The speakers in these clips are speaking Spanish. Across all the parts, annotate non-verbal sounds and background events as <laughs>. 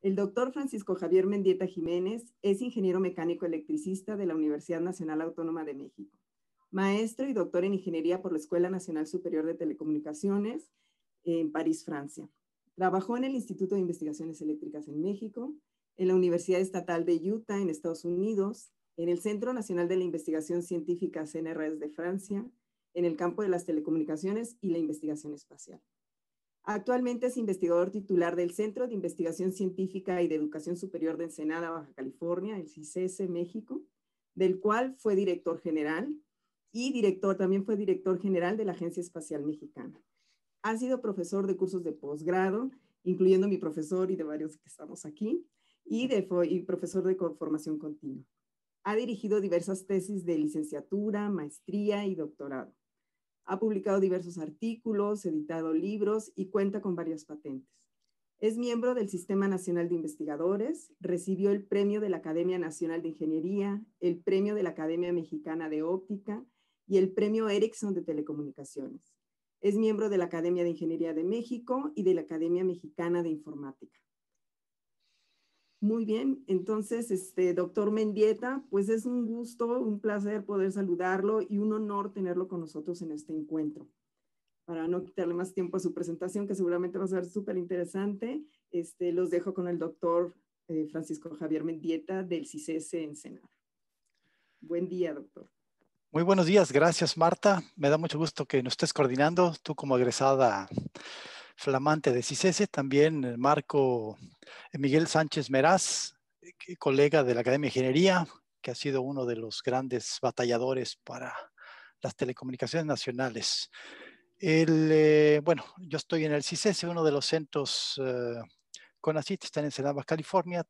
El doctor Francisco Javier Mendieta Jiménez es ingeniero mecánico electricista de la Universidad Nacional Autónoma de México, maestro y doctor en ingeniería por la Escuela Nacional Superior de Telecomunicaciones en París, Francia. Trabajó en el Instituto de Investigaciones Eléctricas en México, en la Universidad Estatal de Utah en Estados Unidos, en el Centro Nacional de la Investigación Científica CNRS de Francia, en el campo de las telecomunicaciones y la investigación espacial. Actualmente es investigador titular del Centro de Investigación Científica y de Educación Superior de Ensenada, Baja California, el CICES México, del cual fue director general y director, también fue director general de la Agencia Espacial Mexicana. Ha sido profesor de cursos de posgrado, incluyendo mi profesor y de varios que estamos aquí, y, de, y profesor de formación continua. Ha dirigido diversas tesis de licenciatura, maestría y doctorado. Ha publicado diversos artículos, editado libros y cuenta con varias patentes. Es miembro del Sistema Nacional de Investigadores, recibió el premio de la Academia Nacional de Ingeniería, el premio de la Academia Mexicana de Óptica y el premio Ericsson de Telecomunicaciones. Es miembro de la Academia de Ingeniería de México y de la Academia Mexicana de Informática. Muy bien, entonces, este, doctor Mendieta, pues es un gusto, un placer poder saludarlo y un honor tenerlo con nosotros en este encuentro. Para no quitarle más tiempo a su presentación, que seguramente va a ser súper interesante, este, los dejo con el doctor eh, Francisco Javier Mendieta del CICS en Senar. Buen día, doctor. Muy buenos días, gracias Marta. Me da mucho gusto que nos estés coordinando, tú como egresada flamante de CICESE, también Marco eh, Miguel Sánchez Meraz, eh, colega de la Academia de Ingeniería, que ha sido uno de los grandes batalladores para las telecomunicaciones nacionales. Eh, bueno, yo estoy en el CICES, uno de los centros eh, están está en Ensenada, California,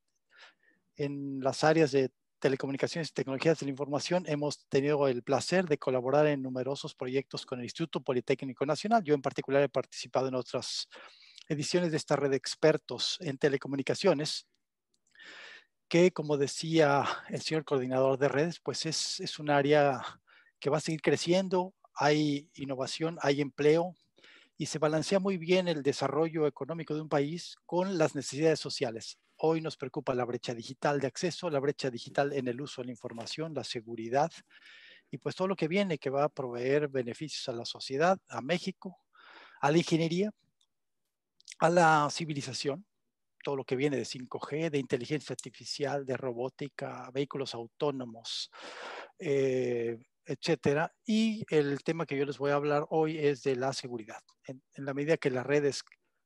en las áreas de Telecomunicaciones y Tecnologías de la Información, hemos tenido el placer de colaborar en numerosos proyectos con el Instituto Politécnico Nacional. Yo en particular he participado en otras ediciones de esta red de expertos en telecomunicaciones, que como decía el señor coordinador de redes, pues es, es un área que va a seguir creciendo, hay innovación, hay empleo, y se balancea muy bien el desarrollo económico de un país con las necesidades sociales. Hoy nos preocupa la brecha digital de acceso, la brecha digital en el uso de la información, la seguridad y pues todo lo que viene que va a proveer beneficios a la sociedad, a México, a la ingeniería, a la civilización, todo lo que viene de 5G, de inteligencia artificial, de robótica, vehículos autónomos, eh, etcétera. Y el tema que yo les voy a hablar hoy es de la seguridad. En, en la medida que las redes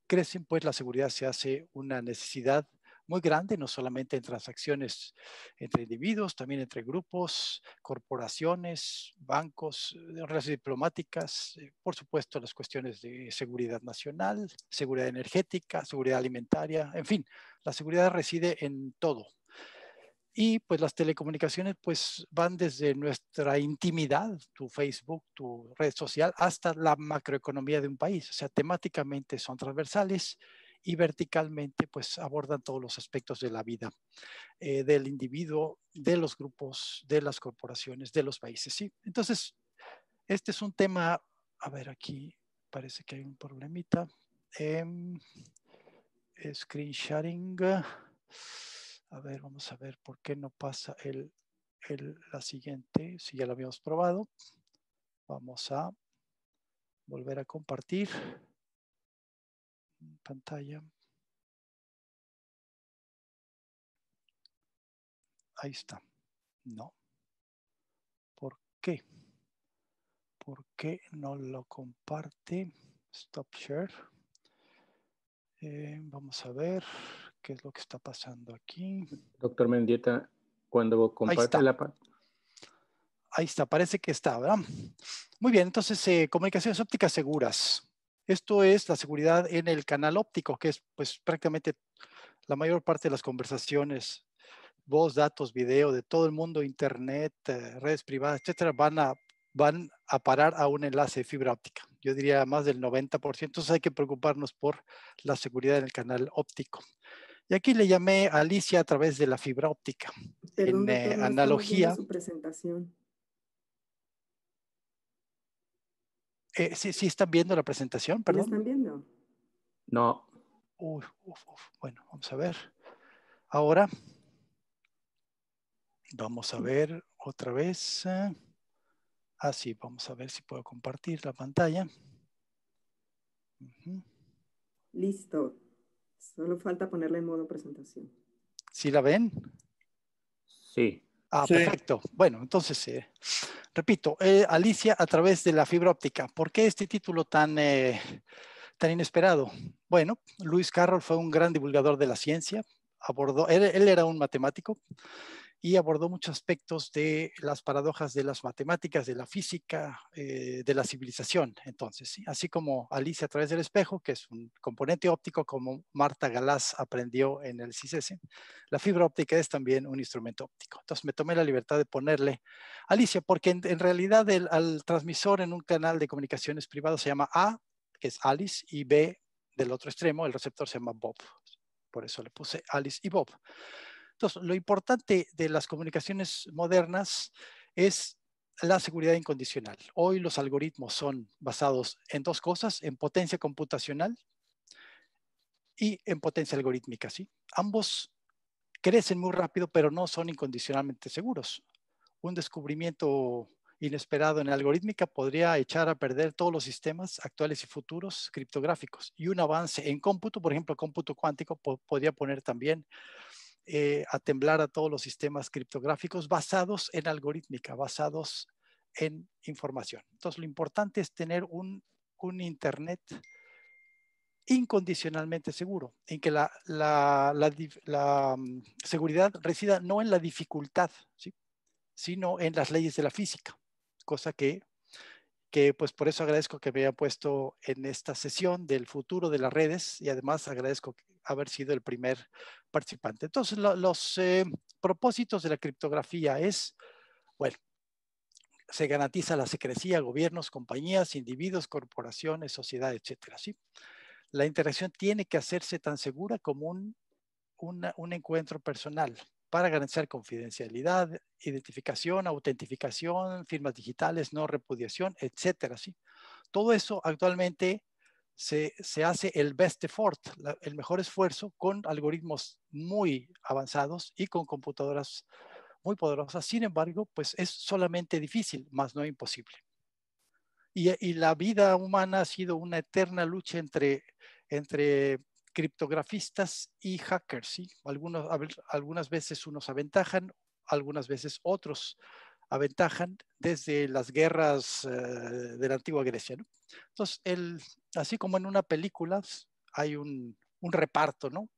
crecen, pues la seguridad se hace una necesidad muy grande, no solamente en transacciones entre individuos, también entre grupos, corporaciones, bancos, eh, relaciones diplomáticas, eh, por supuesto las cuestiones de seguridad nacional, seguridad energética, seguridad alimentaria, en fin, la seguridad reside en todo. Y pues las telecomunicaciones pues van desde nuestra intimidad, tu Facebook, tu red social, hasta la macroeconomía de un país. O sea, temáticamente son transversales y verticalmente pues abordan todos los aspectos de la vida eh, del individuo, de los grupos, de las corporaciones, de los países. ¿sí? Entonces, este es un tema, a ver, aquí parece que hay un problemita. Em, screen sharing. A ver, vamos a ver por qué no pasa el, el, la siguiente, si ya lo habíamos probado. Vamos a volver a compartir pantalla. Ahí está. No. ¿Por qué? ¿Por qué no lo comparte? Stop share. Eh, vamos a ver qué es lo que está pasando aquí. Doctor Mendieta, cuando comparte la pantalla. Ahí está, parece que está, ¿verdad? Muy bien, entonces, eh, comunicaciones ópticas seguras. Esto es la seguridad en el canal óptico, que es pues prácticamente la mayor parte de las conversaciones, voz, datos, video de todo el mundo, internet, eh, redes privadas, etcétera, van a, van a parar a un enlace de fibra óptica. Yo diría más del 90%, entonces hay que preocuparnos por la seguridad en el canal óptico. Y aquí le llamé a Alicia a través de la fibra óptica. en eh, analogía. analogía. Su presentación. Eh, ¿sí, están viendo la presentación? Perdón. ¿La están viendo? No. Uf, uf, uf. Bueno, vamos a ver. Ahora, vamos a ver otra vez. Ah, eh, sí, vamos a ver si puedo compartir la pantalla. Listo. Solo falta ponerla en modo presentación. ¿Sí la ven? Sí. Ah, perfecto. Bueno, entonces, eh, repito, eh, Alicia a través de la fibra óptica. ¿Por qué este título tan, eh, tan inesperado? Bueno, Luis Carroll fue un gran divulgador de la ciencia. Abordó, él era un matemático y abordó muchos aspectos de las paradojas de las matemáticas, de la física, eh, de la civilización, entonces, así como Alicia a través del espejo, que es un componente óptico como Marta Galás aprendió en el CICES, la fibra óptica es también un instrumento óptico. Entonces me tomé la libertad de ponerle Alicia, porque en, realidad el, al transmisor en un canal de comunicaciones privado se llama A, que es Alice, y B del otro extremo, el receptor se llama Bob. Por eso le puse Alice y Bob lo importante de las comunicaciones modernas es la seguridad incondicional. Hoy los algoritmos son basados en dos cosas, en potencia computacional y en potencia algorítmica. ¿sí? Ambos crecen muy rápido, pero no son incondicionalmente seguros. Un descubrimiento inesperado en algorítmica podría echar a perder todos los sistemas actuales y futuros criptográficos. Y un avance en cómputo, por ejemplo, cómputo cuántico, podría poner también eh, a temblar a todos los sistemas criptográficos basados en algorítmica, basados en información. Entonces, lo importante es tener un, Internet incondicionalmente seguro, en que la, mm, seguridad resida no en la dificultad, sino en las leyes de la física, cosa que, pues por eso agradezco que me haya puesto en esta sesión del futuro de las redes y además agradezco haber sido el primer participante. Entonces, los eh, propósitos de la criptografía es, bueno, se garantiza la secrecía, gobiernos, compañías, individuos, corporaciones, sociedades, etcétera. ¿sí? La interacción tiene que hacerse tan segura como un, un encuentro personal para garantizar confidencialidad, identificación, autentificación, firmas digitales, no repudiación, etcétera. ¿sí? Todo eso actualmente se, hace el best effort, el mejor esfuerzo con algoritmos muy avanzados y con computadoras muy poderosas. Sin embargo, pues es solamente difícil, más no imposible. Y, la vida humana ha sido una eterna lucha entre, entre criptografistas y hackers. Algunos, algunas veces unos aventajan, algunas veces otros aventajan desde las guerras eh, de la antigua Grecia. Entonces, el, así como en una película hay un, un reparto, ¿no?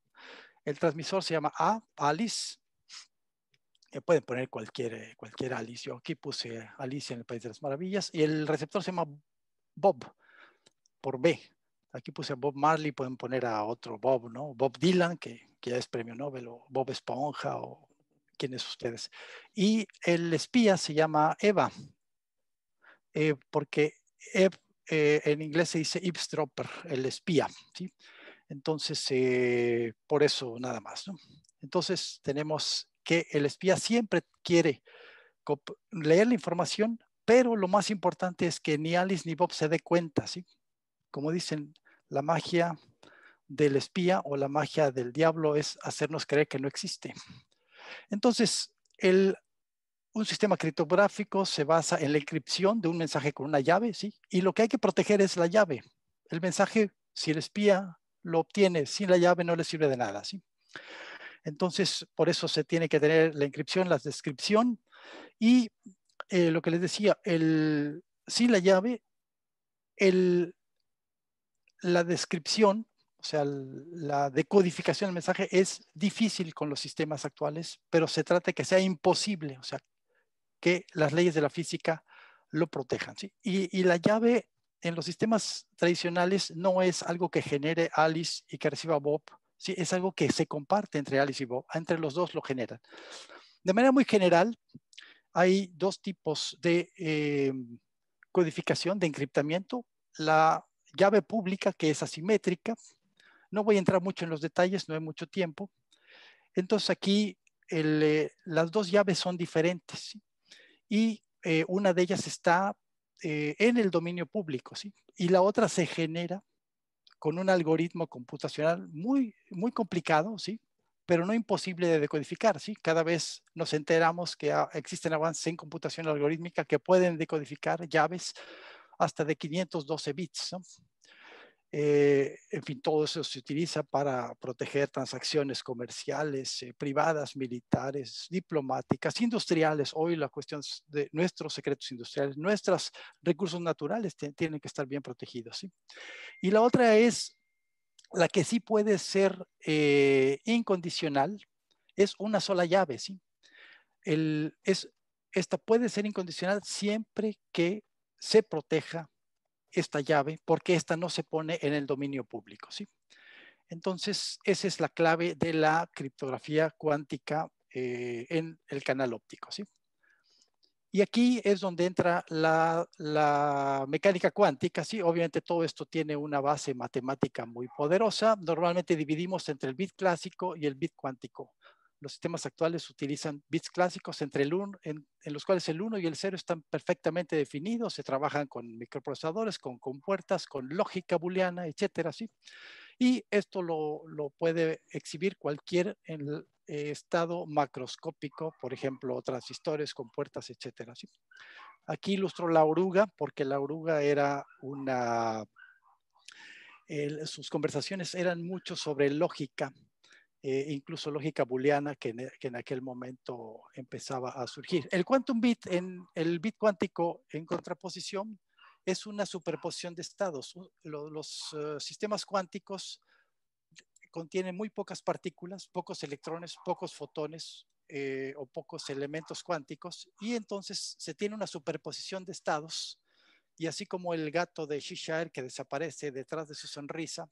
El transmisor se llama A, Alice. Eh, pueden poner cualquier, eh, cualquier Alice. Yo aquí puse Alicia en el País de las Maravillas. Y el receptor se llama Bob, por B. Aquí puse a Bob Marley, pueden poner a otro Bob, ¿no? Bob Dylan, que, que ya es premio Nobel, o Bob Esponja, o quiénes ustedes. Y el espía se llama Eva, eh, porque eh, en inglés se dice eavesdropper, el espía. Entonces, eh, por eso nada más. ¿no? Entonces, tenemos que el espía siempre quiere leer la información, pero lo más importante es que ni Alice ni Bob se dé cuenta. ¿sí? Como dicen, la magia del espía o la magia del diablo es hacernos creer que no existe. Entonces, un sistema criptográfico se basa en la encripción de un mensaje con una llave, ¿sí? Y lo que hay que proteger es la llave. El mensaje, si el espía lo obtiene sin la llave, no le sirve de nada, ¿sí? Entonces, por eso se tiene que tener la encripción, la descripción y eh, lo que les decía, el, sin la llave, el, la descripción o sea, la decodificación del mensaje es difícil con los sistemas actuales, pero se trata de que sea imposible, o sea, que las leyes de la física lo protejan. Y, y, la llave en los sistemas tradicionales no es algo que genere Alice y que reciba Bob, ¿sí? es algo que se comparte entre Alice y Bob, ah, entre los dos lo generan. De manera muy general, hay dos tipos de eh, codificación, de encriptamiento. La llave pública que es asimétrica, no voy a entrar mucho en los detalles, no hay mucho tiempo. Entonces aquí eh, las dos llaves son diferentes y eh, una de ellas está eh, en el dominio público ¿sí? y la otra se genera con un algoritmo computacional muy, muy complicado, ¿sí? pero no imposible de decodificar. ¿sí? Cada vez nos enteramos que existen avances en computación algorítmica que pueden decodificar llaves hasta de 512 bits. ¿no? Eh, en fin, todo eso se utiliza para proteger transacciones comerciales, eh, privadas, militares, diplomáticas, industriales. Hoy la cuestión de nuestros secretos industriales, nuestros recursos naturales tienen que estar bien protegidos. ¿sí? Y la otra es la que sí puede ser eh, incondicional, es una sola llave. ¿sí? es, esta puede ser incondicional siempre que se proteja esta llave porque esta no se pone en el dominio público. ¿sí? Entonces, esa es la clave de la criptografía cuántica eh, en el canal óptico. ¿sí? Y aquí es donde entra la, la, mecánica cuántica. ¿sí? Obviamente todo esto tiene una base matemática muy poderosa. Normalmente dividimos entre el bit clásico y el bit cuántico los sistemas actuales utilizan bits clásicos entre en, los cuales el 1 y el 0 están perfectamente definidos, se trabajan con microprocesadores, con compuertas, con lógica booleana, etcétera, Y esto lo, puede exhibir cualquier eh, estado macroscópico, por ejemplo, transistores, compuertas, etcétera, Aquí ilustró la oruga, porque la oruga era una... sus conversaciones eran mucho sobre lógica, eh, incluso lógica booleana e, que en, aquel momento empezaba a surgir. El quantum bit, en, el bit cuántico en contraposición, es una superposición de estados. Los, eh, sistemas cuánticos contienen muy pocas partículas, pocos electrones, pocos fotones eh, o pocos elementos cuánticos y entonces se tiene una superposición de estados y así como el gato de Shishire que desaparece detrás de su sonrisa,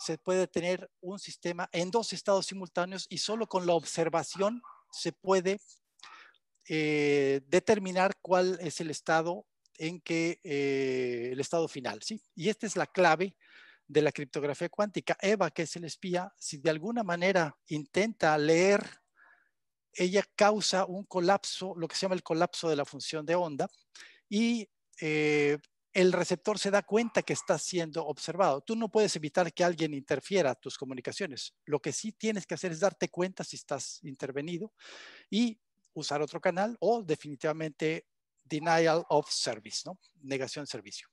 se puede tener un sistema en dos estados simultáneos y solo con la observación se puede eh, determinar cuál es el estado en que eh, el estado final, ¿sí? Y esta es la clave de la criptografía cuántica. Eva, que es el espía, si de alguna manera intenta leer, ella causa un colapso, lo que se llama el colapso de la función de onda, y eh, el receptor se da cuenta que está siendo observado. Tú no puedes evitar que alguien interfiera tus comunicaciones. Lo que sí tienes que hacer es darte cuenta si estás intervenido y usar otro canal o definitivamente denial of service, ¿no? Negación de servicio.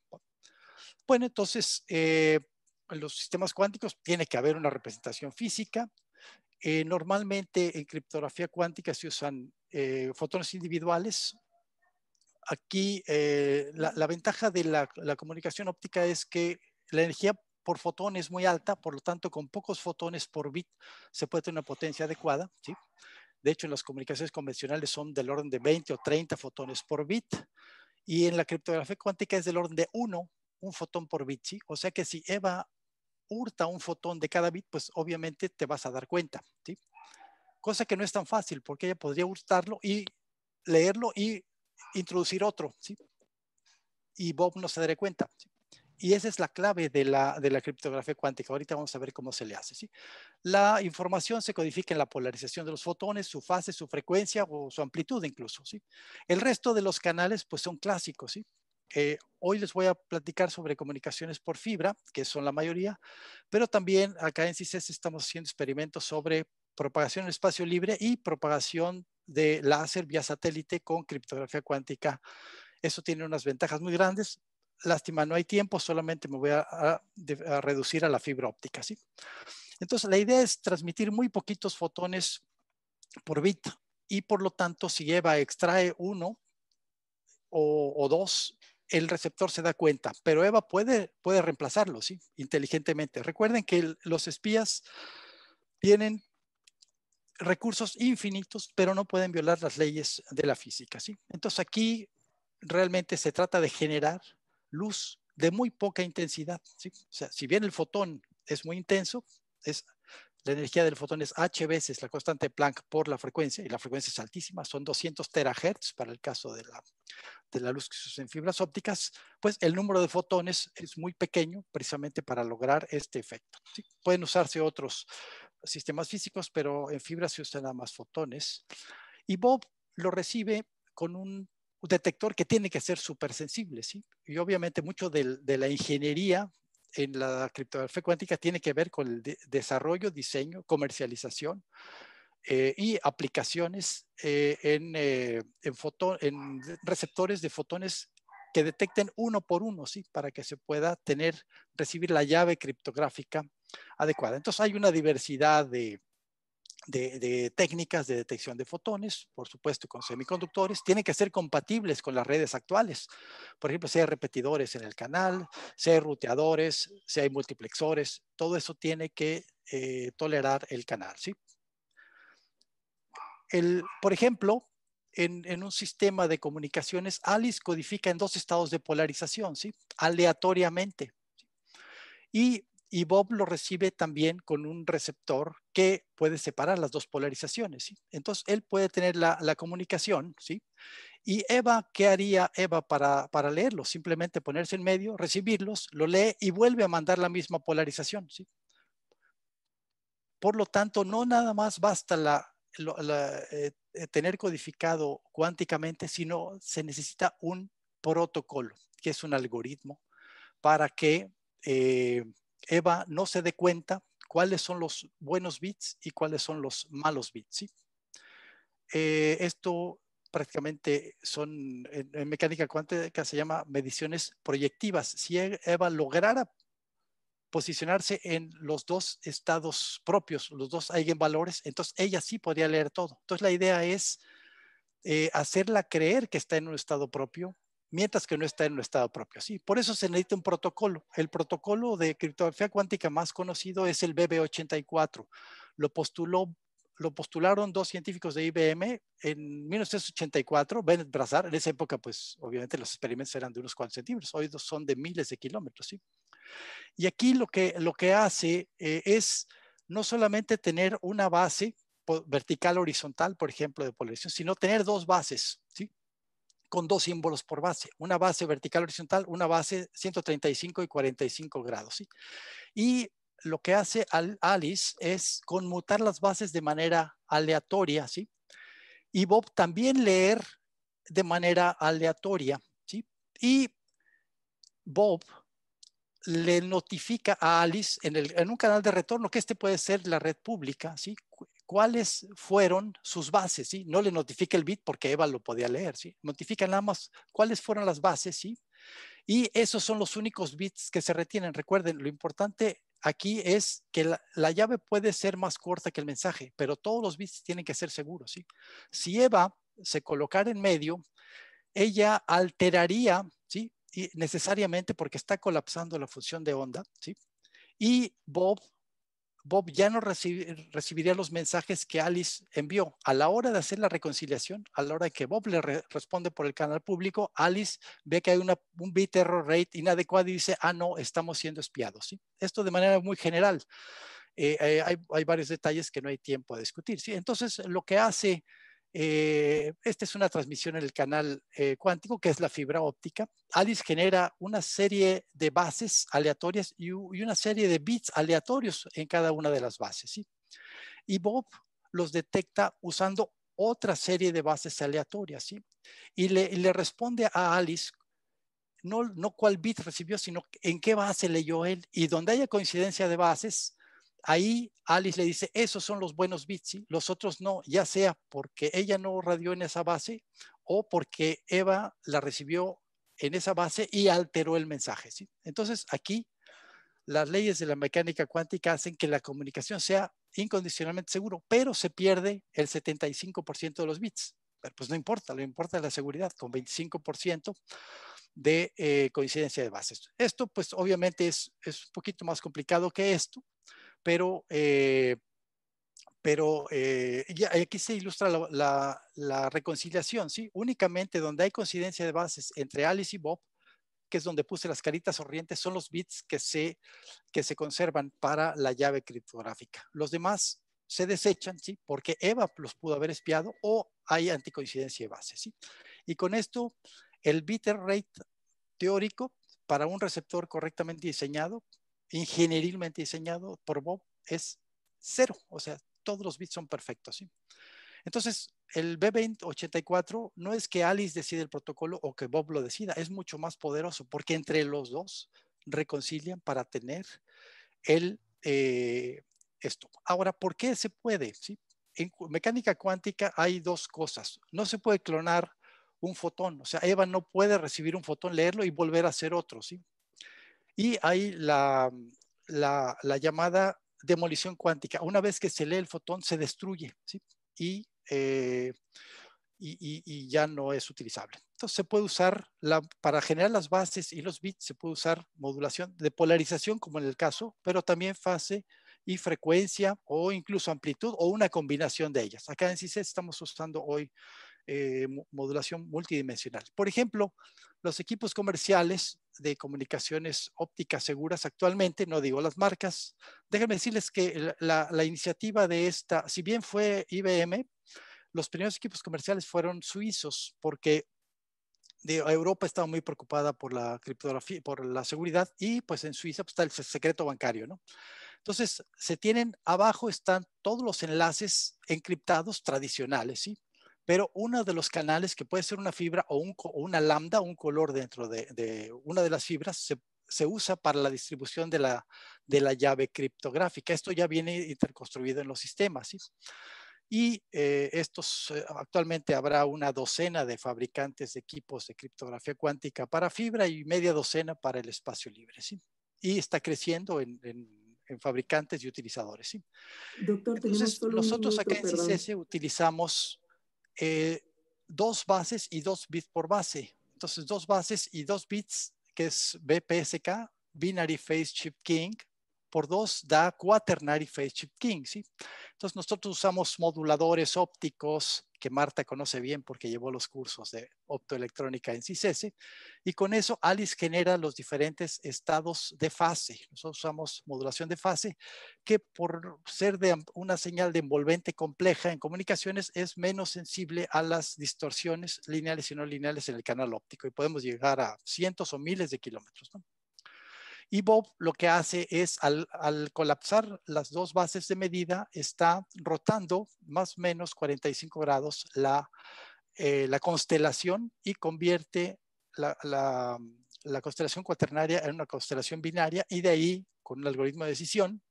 Bueno, entonces, eh, los sistemas cuánticos tiene que haber una representación física. Eh, normalmente en criptografía cuántica se usan eh, fotones individuales Aquí eh, la, ventaja de la, comunicación óptica es que la energía por fotón es muy alta, por lo tanto con pocos fotones por bit se puede tener una potencia adecuada. ¿sí? De hecho, en las comunicaciones convencionales son del orden de 20 o 30 fotones por bit y en la criptografía cuántica es del orden de 1, un fotón por bit. O sea que si EVA hurta un fotón de cada bit, pues obviamente te vas a dar cuenta. ¿sí? Cosa que no es tan fácil porque ella podría hurtarlo y leerlo y introducir otro, ¿sí? Y Bob no se dará cuenta. Y esa es la clave de la, de la, criptografía cuántica. Ahorita vamos a ver cómo se le hace. ¿sí? La información se codifica en la polarización de los fotones, su fase, su frecuencia o su amplitud incluso. ¿sí? El resto de los canales pues son clásicos. ¿sí? Eh, hoy les voy a platicar sobre comunicaciones por fibra, que son la mayoría, pero también acá en CISES estamos haciendo experimentos sobre propagación en espacio libre y propagación de láser vía satélite con criptografía cuántica. Eso tiene unas ventajas muy grandes. Lástima, no hay tiempo, solamente me voy a, reducir a la fibra óptica. ¿sí? Entonces, la idea es transmitir muy poquitos fotones por bit y por lo tanto, si Eva extrae uno o, dos, el receptor se da cuenta, pero Eva puede, puede reemplazarlo, ¿sí? Inteligentemente. Recuerden que los espías tienen recursos infinitos, pero no pueden violar las leyes de la física. ¿sí? Entonces aquí realmente se trata de generar luz de muy poca intensidad. O sea, si bien el fotón es muy intenso, es, la energía del fotón es h veces la constante Planck por la frecuencia, y la frecuencia es altísima, son 200 terahertz para el caso de la, de la luz que se usa en fibras ópticas, pues el número de fotones es muy pequeño precisamente para lograr este efecto. Pueden usarse otros sistemas físicos, pero en fibra se usan nada más fotones. Y Bob lo recibe con un detector que tiene que ser súper sensible, ¿sí? Y obviamente mucho de, la ingeniería en la criptografía cuántica tiene que ver con el desarrollo, diseño, comercialización eh, y aplicaciones eh, en, eh, en, receptores de fotones que detecten uno por uno, ¿sí? Para que se pueda tener, recibir la llave criptográfica adecuada. Entonces hay una diversidad de, técnicas de detección de fotones, por supuesto con semiconductores, tienen que ser compatibles con las redes actuales. Por ejemplo, si hay repetidores en el canal, si hay ruteadores, si hay multiplexores, todo eso tiene que eh, tolerar el canal. ¿sí? El, por ejemplo, en, un sistema de comunicaciones, Alice codifica en dos estados de polarización, ¿sí? aleatoriamente. Y, y Bob lo recibe también con un receptor que puede separar las dos polarizaciones. ¿sí? Entonces, él puede tener la, la, comunicación. ¿sí? ¿Y Eva qué haría Eva para, para leerlo? Simplemente ponerse en medio, recibirlos, lo lee y vuelve a mandar la misma polarización. ¿sí? Por lo tanto, no nada más basta la, eh, eh, tener codificado cuánticamente, sino se necesita un protocolo, que es un algoritmo, para que eh, Eva no se dé cuenta cuáles son los buenos bits y cuáles son los malos bits. esto prácticamente son, en, mecánica cuántica se llama mediciones proyectivas. Si e, Eva lograra posicionarse en los dos estados propios, los dos eigenvalores, entonces ella sí podría leer todo. Entonces la idea es eh, hacerla creer que está en un estado propio, mientras que no está en un estado propio. Sí, por eso se necesita un protocolo. El protocolo de criptografía cuántica más conocido es el BB84. Lo postuló lo postularon dos científicos de IBM en 1984, Bennett Brazar, en esa época pues obviamente los experimentos eran de unos cuantos centímetros, hoy son de miles de kilómetros, ¿sí? Y aquí lo que, lo que hace eh, es no solamente tener una base vertical horizontal, por ejemplo, de polarización, sino tener dos bases, ¿sí? Con dos símbolos por base, una base vertical horizontal, una base 135 y 45 grados, ¿sí? Y lo que hace Alice es conmutar las bases de manera aleatoria, ¿sí? Y Bob también leer de manera aleatoria, ¿sí? Y Bob le notifica a Alice en, un canal de retorno que este puede ser la red pública, ¿sí? ¿Cuáles fueron sus bases, ¿sí? No le notifica el bit porque Eva lo podía leer, ¿sí? Notifica nada más cuáles fueron las bases, ¿sí? Y esos son los únicos bits que se retienen. Recuerden, lo importante aquí es que la, la llave puede ser más corta que el mensaje, pero todos los bits tienen que ser seguros, ¿sí? Si Eva se colocara en medio, ella alteraría, ¿sí? y necesariamente porque está colapsando la función de onda, ¿sí? Y Bob, Bob ya no recibiría los mensajes que Alice envió. A la hora de hacer la reconciliación, a la hora de que Bob le responde por el canal público, Alice ve que hay un bit error rate inadecuado y dice, ah, no, estamos siendo espiados, ¿sí? Esto de manera muy general. Eh, eh, hay, hay, varios detalles que no hay tiempo a discutir, ¿sí? Entonces, lo que hace eh, esta es una transmisión en el canal eh, cuántico, que es la fibra óptica. Alice genera una serie de bases aleatorias y, una serie de bits aleatorios en cada una de las bases. ¿sí? Y Bob los detecta usando otra serie de bases aleatorias. ¿sí? Y, le, responde a Alice no, no cuál bit recibió, sino en qué base leyó él. Y donde haya coincidencia de bases, ahí Alice le dice, esos son los buenos bits, los otros no, ya sea porque ella no radió en esa base o porque Eva la recibió en esa base y alteró el mensaje. Entonces aquí las leyes de la mecánica cuántica hacen que la comunicación sea incondicionalmente seguro, pero se pierde el 75% de los bits. pues no importa, lo importa es la seguridad, con 25% de eh, coincidencia de bases. Esto pues obviamente es un poquito más complicado que esto, pero, eh, pero eh, eh, aquí se ilustra la, reconciliación, ¿sí? Únicamente donde hay coincidencia de bases entre Alice y Bob, que es donde puse las caritas sonrientes, son los bits que se, que se conservan para la llave criptográfica. Los demás se desechan, ¿sí? Porque Eva los pudo haber espiado o hay anticoincidencia de bases, ¿sí? Y con esto, el bit rate teórico para un receptor correctamente diseñado ingenierilmente diseñado por Bob es cero, o sea, todos los bits son perfectos. ¿sí? Entonces, el B2084 no es que Alice decida el protocolo o que Bob lo decida, es mucho más poderoso porque entre los dos reconcilian para tener el, eh, esto. Ahora, ¿por qué se puede? ¿Sí? En mecánica cuántica hay dos cosas. No se puede clonar un fotón, o sea, Eva no puede recibir un fotón, leerlo y volver a hacer otro, ¿sí? Y hay la, llamada demolición cuántica. Una vez que se lee el fotón, se destruye eh, y, y, ya no es utilizable. Entonces se puede usar la, para generar las bases y los bits, se puede usar modulación de polarización, como en el caso, pero también fase y frecuencia o incluso amplitud o una combinación de ellas. Acá en CISET estamos usando hoy eh, modulación multidimensional. Por ejemplo, los equipos comerciales de comunicaciones ópticas seguras actualmente, no digo las marcas, déjenme decirles que la, iniciativa de esta, si bien fue IBM, los primeros equipos comerciales fueron suizos porque de Europa estaba muy preocupada por la criptografía, por la seguridad y pues en Suiza pues, está el secreto bancario, ¿no? Entonces, se tienen abajo están todos los enlaces encriptados tradicionales, ¿sí? pero uno de los canales que puede ser una fibra o, una lambda, un color dentro de, una de las fibras, se, usa para la distribución de la, de la llave criptográfica. Esto ya viene interconstruido en los sistemas. Y eh, estos, eh, actualmente habrá una docena de fabricantes de equipos de criptografía cuántica para fibra y media docena para el espacio libre. ¿sí? Y está creciendo en, en, fabricantes y utilizadores. ¿sí? Doctor, Entonces, nosotros acá en CICESE utilizamos eh, dos bases y dos bits por base. Entonces, dos bases y dos bits, que es BPSK, Binary Phase Chip King, por dos da quaternary phase chip king, ¿sí? Entonces nosotros usamos moduladores ópticos que Marta conoce bien porque llevó los cursos de optoelectrónica en CICESE y con eso Alice genera los diferentes estados de fase. Nosotros usamos modulación de fase que por ser de una señal de envolvente compleja en comunicaciones es menos sensible a las distorsiones lineales y no lineales en el canal óptico y podemos llegar a cientos o miles de kilómetros, ¿no? Y Bob lo que hace es, al, colapsar las dos bases de medida, está rotando más o menos 45 grados eh, la, constelación y convierte la, constelación cuaternaria en una constelación binaria y de ahí, con un algoritmo de decisión,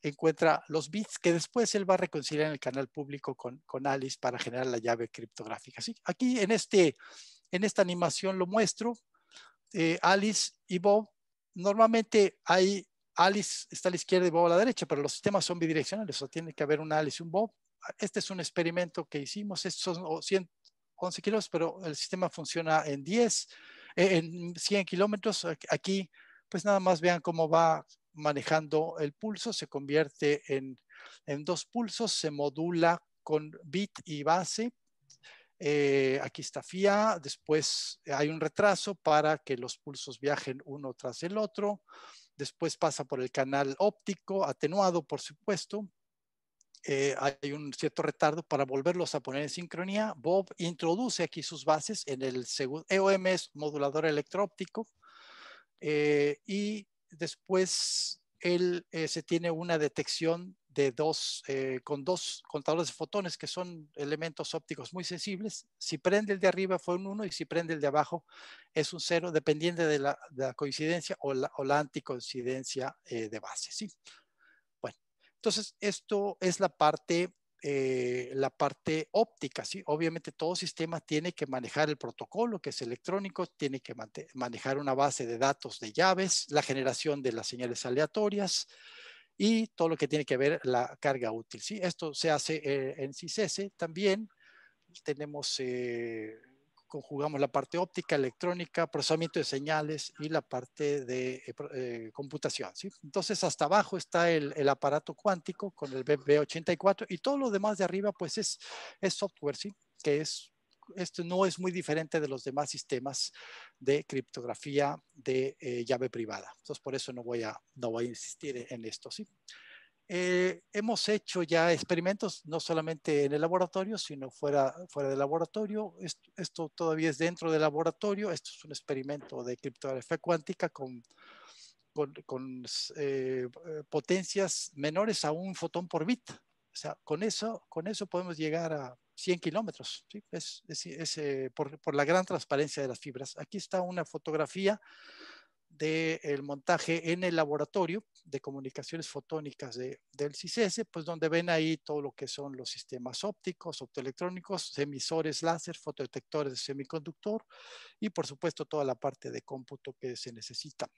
encuentra los bits que después él va a reconciliar en el canal público con, Alice para generar la llave criptográfica. Aquí en, este, en esta animación lo muestro. Eh, Alice y Bob normalmente hay Alice está a la izquierda y Bob a la derecha, pero los sistemas son bidireccionales, o tiene que haber un Alice y un Bob. Este es un experimento que hicimos, estos son 111 11 kilos, pero el sistema funciona en 10, eh, en 100 kilómetros. Aquí, pues nada más vean cómo va manejando el pulso, se convierte en dos pulsos, se modula con bit y base eh, aquí está FIA, después hay un retraso para que los pulsos viajen uno tras el otro, después pasa por el canal óptico, atenuado por supuesto, eh, hay un cierto retardo para volverlos a poner en sincronía. Bob introduce aquí sus bases en el EOMS e modulador electroóptico eh, y después él eh, se tiene una detección dos, eh, con dos contadores de fotones que son elementos ópticos muy sensibles. Si prende el de arriba fue un 1 y si prende el de abajo es un 0, dependiendo de la, coincidencia o la, o la anticoincidencia eh, de base. ¿sí? Bueno, entonces esto es la parte, eh, la parte óptica. ¿sí? Obviamente todo sistema tiene que manejar el protocolo que es electrónico, tiene que manejar una base de datos de llaves, la generación de las señales aleatorias, y todo lo que tiene que ver la carga útil. ¿sí? Esto se hace eh, en CISS también. Tenemos, eh, conjugamos la parte óptica, electrónica, procesamiento de señales y la parte de eh, computación. ¿sí? Entonces, hasta abajo está el, aparato cuántico con el b 84 y todo lo demás de arriba, pues es, es software, ¿sí? que es esto no es muy diferente de los demás sistemas de criptografía de eh, llave privada. Entonces, por eso no voy a, no voy a insistir e-, en esto. ¿sí? Eh, hemos hecho ya experimentos, no solamente en el laboratorio, sino fuera, fuera del laboratorio. Esto, todavía es dentro del laboratorio. Esto es un experimento de criptografía cuántica con, con, eh, potencias menores a un fotón por bit. O sea, con eso, con eso podemos llegar a 100 kilómetros, es, eh, por, la gran transparencia de las fibras. Aquí está una fotografía del montaje en el laboratorio de comunicaciones fotónicas del CISS, e pues donde ven ahí todo lo que son los sistemas ópticos, optoelectrónicos, emisores láser, fotodetectores de semiconductor y por supuesto toda la parte de cómputo que se necesita.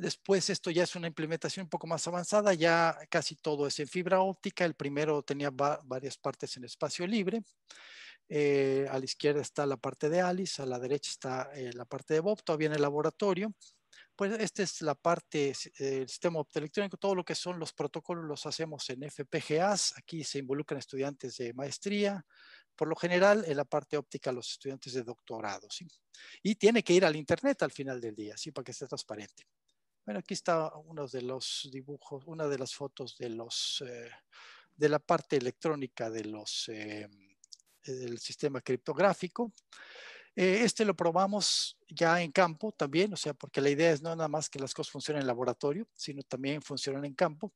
Después esto ya es una implementación un poco más avanzada, ya casi todo es en fibra óptica. El primero tenía varias partes en espacio libre. Eh, a la izquierda está la parte de Alice, a la derecha está eh, la parte de Bob, todavía en el laboratorio. Pues esta es la parte eh, el sistema optoelectrónico, todo lo que son los protocolos los hacemos en FPGAs, aquí se involucran estudiantes de maestría, por lo general en la parte óptica los estudiantes de doctorado, Y tiene que ir al internet al final del día, ¿sí? Para que esté transparente. Bueno, aquí está uno de los dibujos, una de las fotos de los eh, de la parte electrónica de los eh, del sistema criptográfico. Eh, este lo probamos ya en campo también, o sea, porque la idea es no nada más que las cosas funcionen en laboratorio, sino también funcionan en campo.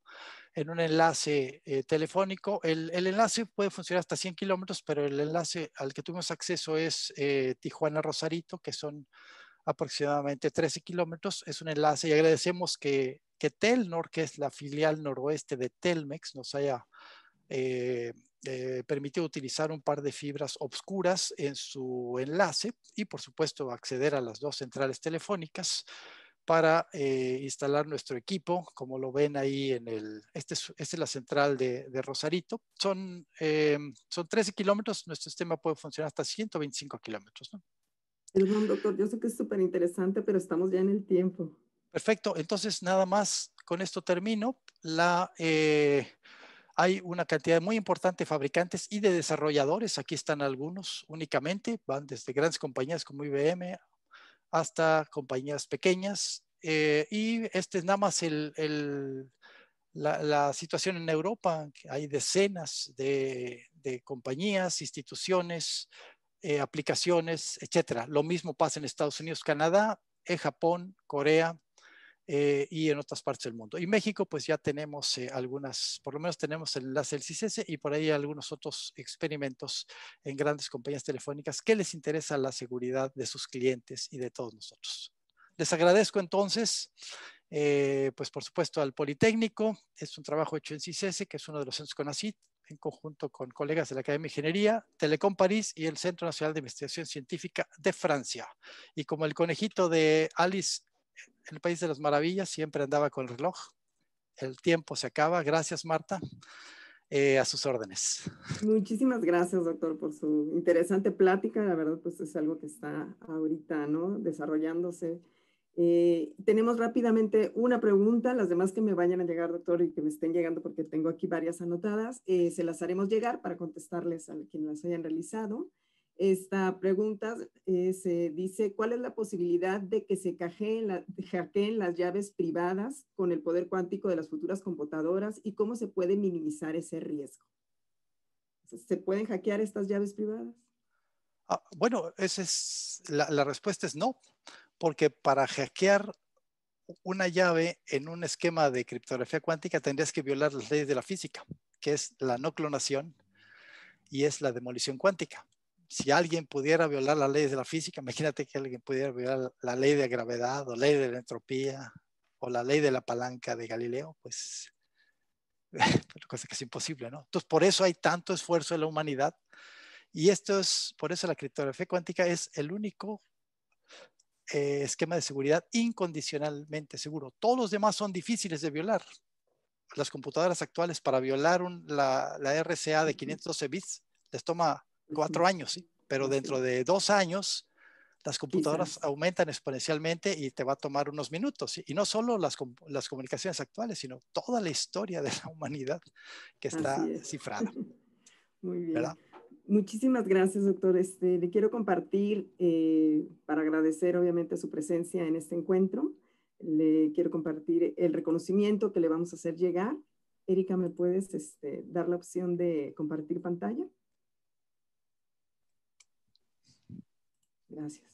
En un enlace telefónico, el, enlace puede funcionar hasta 100 kilómetros, pero el enlace al que tuvimos acceso es Tijuana-Rosarito, que son aproximadamente 13 kilómetros. Es un enlace y agradecemos que, que, Telnor, que es la filial noroeste de Telmex, nos haya eh, eh, permitido utilizar un par de fibras obscuras en su enlace y, por supuesto, acceder a las dos centrales telefónicas para eh, instalar nuestro equipo, como lo ven ahí en el, este esta es la central de, Rosarito, son, son 13 kilómetros, nuestro sistema puede funcionar hasta 125 kilómetros. ¿no? doctor, yo sé que es súper interesante, pero estamos ya en el tiempo. Perfecto, entonces nada más con esto termino. Eh, hay una cantidad muy importante de fabricantes y de desarrolladores. Aquí están algunos únicamente, van desde grandes compañías como IBM hasta compañías pequeñas. Eh, y este es nada más la, situación en Europa. Hay decenas de, de compañías, instituciones, eh, aplicaciones, etcétera. Lo mismo pasa en Estados Unidos, Canadá, en Japón, Corea eh, y en otras partes del mundo. Y México, pues ya tenemos eh, algunas, por lo menos tenemos el enlace del y por ahí algunos otros experimentos en grandes compañías telefónicas que les interesa la seguridad de sus clientes y de todos nosotros. Les agradezco entonces pues por supuesto al Politécnico, es un trabajo hecho en CISS, que es uno de los centros CONACIT, en conjunto con colegas de la Academia de Ingeniería, Telecom París y el Centro Nacional de Investigación Científica de Francia. Y como el conejito de Alice, el País de las Maravillas, siempre andaba con el reloj. El tiempo se acaba. Gracias, Marta. Eh, a sus órdenes. Muchísimas gracias, doctor, por su interesante plática. La verdad, pues es algo que está ahorita, ¿no? Desarrollándose eh, tenemos rápidamente una pregunta, las demás que me vayan a llegar, doctor, y que me estén llegando porque tengo aquí varias anotadas, eh, se las haremos llegar para contestarles a quienes las hayan realizado. Esta pregunta se eh, dice, ¿cuál es la posibilidad de que se cajeen hackeen las llaves privadas con el poder cuántico de las futuras computadoras y cómo se puede minimizar ese riesgo? ¿Se pueden hackear estas llaves privadas? Ah, bueno, es la respuesta es no porque para hackear una llave en un esquema de criptografía cuántica tendrías que violar las leyes de la física, que es la no clonación y es la demolición cuántica. Si alguien pudiera violar las leyes de la física, imagínate que alguien pudiera violar la ley de gravedad o ley de la entropía o la ley de la palanca de Galileo, pues <laughs> cosa que es imposible, ¿no? Entonces, por eso hay tanto esfuerzo de la humanidad y esto es, por eso la criptografía cuántica es el único eh, esquema de seguridad incondicionalmente seguro. Todos los demás son difíciles de violar. Las computadoras actuales para violar un, la, la, RCA de 512 bits les toma cuatro años, pero dentro de dos años las computadoras aumentan exponencialmente y te va a tomar unos minutos. Y no solo las, comunicaciones actuales, sino toda la historia de la humanidad que está cifrada. <laughs> Muy bien. Muchísimas gracias, doctor. Este, le quiero compartir, eh, para agradecer obviamente su presencia en este encuentro, le quiero compartir el reconocimiento que le vamos a hacer llegar. Erika, ¿me puedes este, dar la opción de compartir pantalla? Gracias.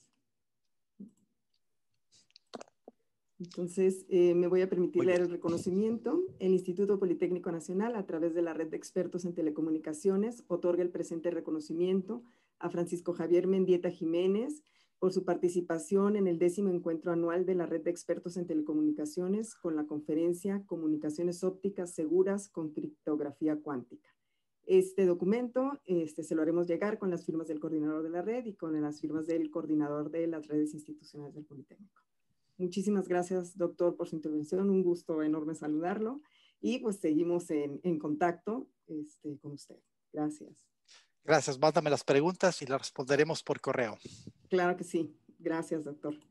Entonces, eh, me voy a permitir leer el reconocimiento. El Instituto Politécnico Nacional, a través de la Red de Expertos en Telecomunicaciones, otorga el presente reconocimiento a Francisco Javier Mendieta Jiménez por su participación en el décimo encuentro anual de la Red de Expertos en Telecomunicaciones con la conferencia Comunicaciones ópticas seguras con criptografía cuántica. Este documento este, se lo haremos llegar con las firmas del coordinador de la red y con las firmas del coordinador de las redes institucionales del Politécnico. Muchísimas gracias, doctor, por su intervención. Un gusto enorme saludarlo y pues seguimos en, contacto este, con usted. Gracias. Gracias. Mándame las preguntas y las responderemos por correo. Claro que sí. Gracias, doctor.